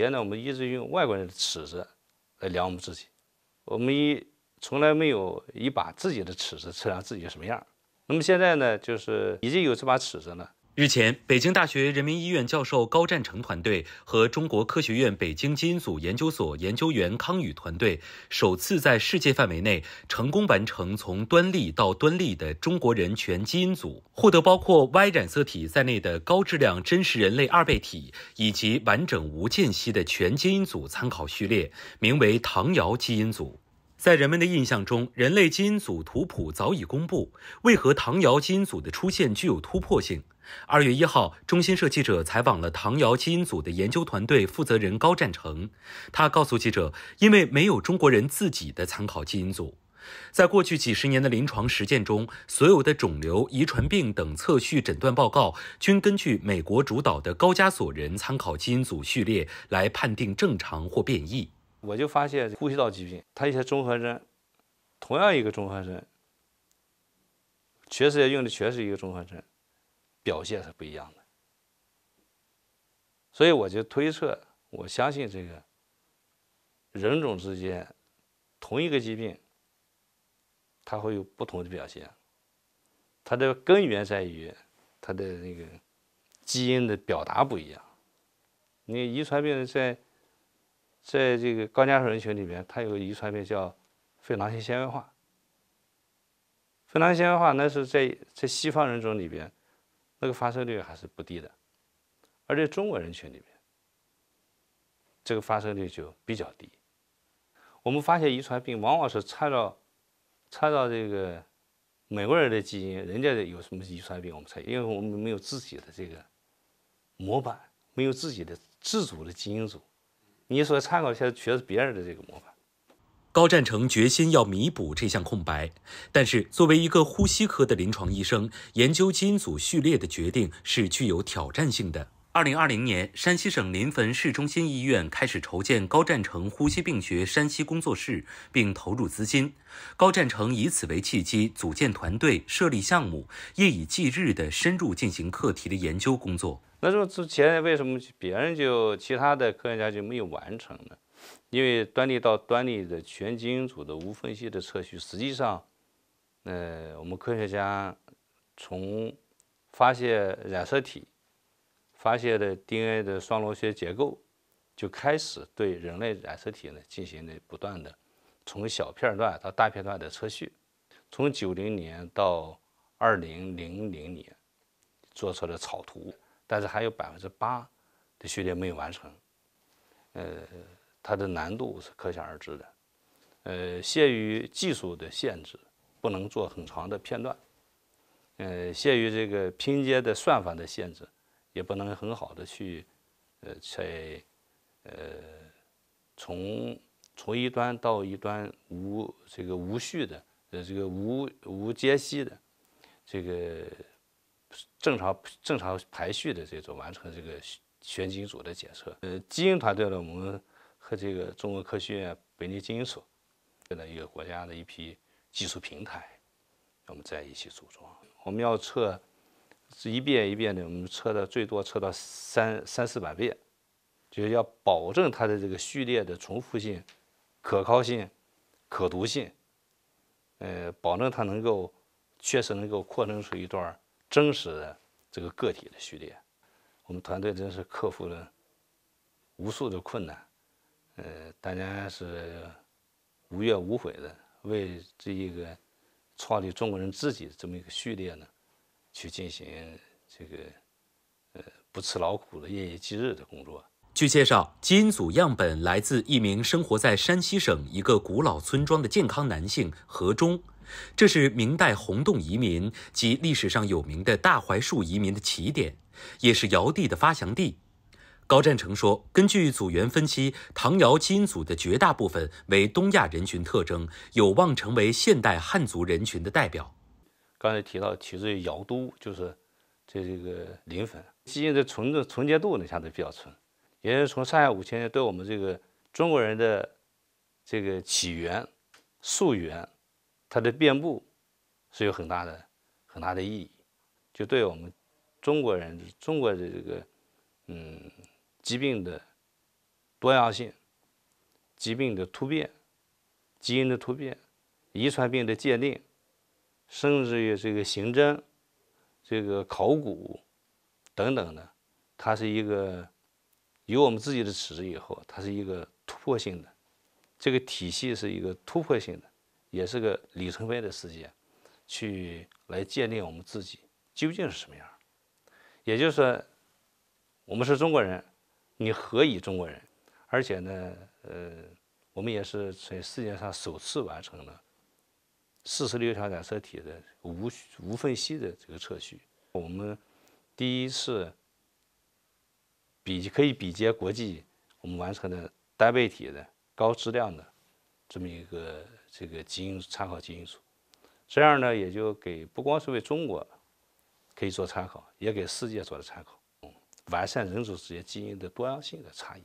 前呢，我们一直用外国人的尺子来量我们自己，我们一从来没有一把自己的尺子测量自己什么样。那么现在呢，就是已经有这把尺子了。日前，北京大学人民医院教授高占成团队和中国科学院北京基因组研究所研究员康宇团队首次在世界范围内成功完成从端粒到端粒的中国人全基因组，获得包括 Y 染色体在内的高质量真实人类二倍体以及完整无间隙的全基因组参考序列，名为“唐瑶基因组”。在人们的印象中，人类基因组图谱早已公布。为何唐瑶基因组的出现具有突破性？二月一号，中新社记者采访了唐瑶基因组的研究团队负责人高占成，他告诉记者，因为没有中国人自己的参考基因组，在过去几十年的临床实践中，所有的肿瘤、遗传病等测序诊断报告均根据美国主导的高加索人参考基因组序列来判定正常或变异。我就发现呼吸道疾病，它一些综合征，同样一个综合征，全世界用的全是一个综合征，表现是不一样的。所以我就推测，我相信这个人种之间，同一个疾病，它会有不同的表现，它的根源在于它的那个基因的表达不一样。你遗传病在。在这个高加索人群里面，它有个遗传病叫肺囊性纤维化。肺囊性纤维化那是在在西方人种里边，那个发生率还是不低的，而在中国人群里面，这个发生率就比较低。我们发现遗传病往往是参照参照这个美国人的基因，人家有什么遗传病，我们才因为我们没有自己的这个模板，没有自己的自主的基因组。你所参考的全是别人的这个模板。高占成决心要弥补这项空白，但是作为一个呼吸科的临床医生，研究基因组序列的决定是具有挑战性的。二零二零年，山西省临汾市中心医院开始筹建高占成呼吸病学山西工作室，并投入资金。高占成以此为契机，组建团队，设立项目，夜以继日地深入进行课题的研究工作。那说之前为什么别人就其他的科学家就没有完成呢？因为端粒到端粒的全基因组的无缝隙的测序，实际上，呃，我们科学家从发现染色体、发现的 DNA 的双螺旋结构就开始对人类染色体呢进行的不断的从小片段到大片段的测序，从九零年到二零零零年做出了草图。但是还有百分之八的序列没有完成，呃，它的难度是可想而知的，呃，限于技术的限制，不能做很长的片段，呃，限于这个拼接的算法的限制，也不能很好的去，呃，在，呃，从从一端到一端无这个无序的，呃，这个无无间隙的，这个。正常正常排序的这种完成这个全基因组的检测。呃，基因团队呢，我们和这个中国科学院北京基因所，现一个国家的一批技术平台，我们在一起组装。我们要测，是一遍一遍的，我们测的最多测到三三四百遍，就是要保证它的这个序列的重复性、可靠性、可读性，呃，保证它能够确实能够扩增出一段。真实的这个个体的序列，我们团队真是克服了无数的困难，呃，大家是无怨无悔的为这一个创立中国人自己的这么一个序列呢，去进行这个呃不吃劳苦的夜以继日的工作。据介绍，基因组样本来自一名生活在山西省一个古老村庄的健康男性何忠，这是明代洪洞移民及历史上有名的大槐树移民的起点，也是尧帝的发祥地。高占成说，根据组员分析，唐尧基因组的绝大部分为东亚人群特征，有望成为现代汉族人群的代表。刚才提到，其实尧都就是这这个临汾基因的纯度纯洁度，呢，相对比较纯。也就是从上下五千年，对我们这个中国人的这个起源、溯源、它的遍布，是有很大的、很大的意义。就对我们中国人、中国的这个，嗯，疾病的多样性、疾病的突变、基因的突变、遗传病的鉴定，甚至于这个刑侦、这个考古等等的，它是一个。有我们自己的尺子以后，它是一个突破性的，这个体系是一个突破性的，也是个里程碑的事件，去来鉴定我们自己究竟是什么样。也就是说，我们是中国人，你何以中国人？而且呢，呃，我们也是在世界上首次完成了四十六条染色体的无无缝隙的这个测序，我们第一次。比可以比肩国际，我们完成的单倍体的高质量的这么一个这个基因参考基因组，这样呢也就给不光是为中国可以做参考，也给世界做了参考，完善人种之间基因的多样性的差异。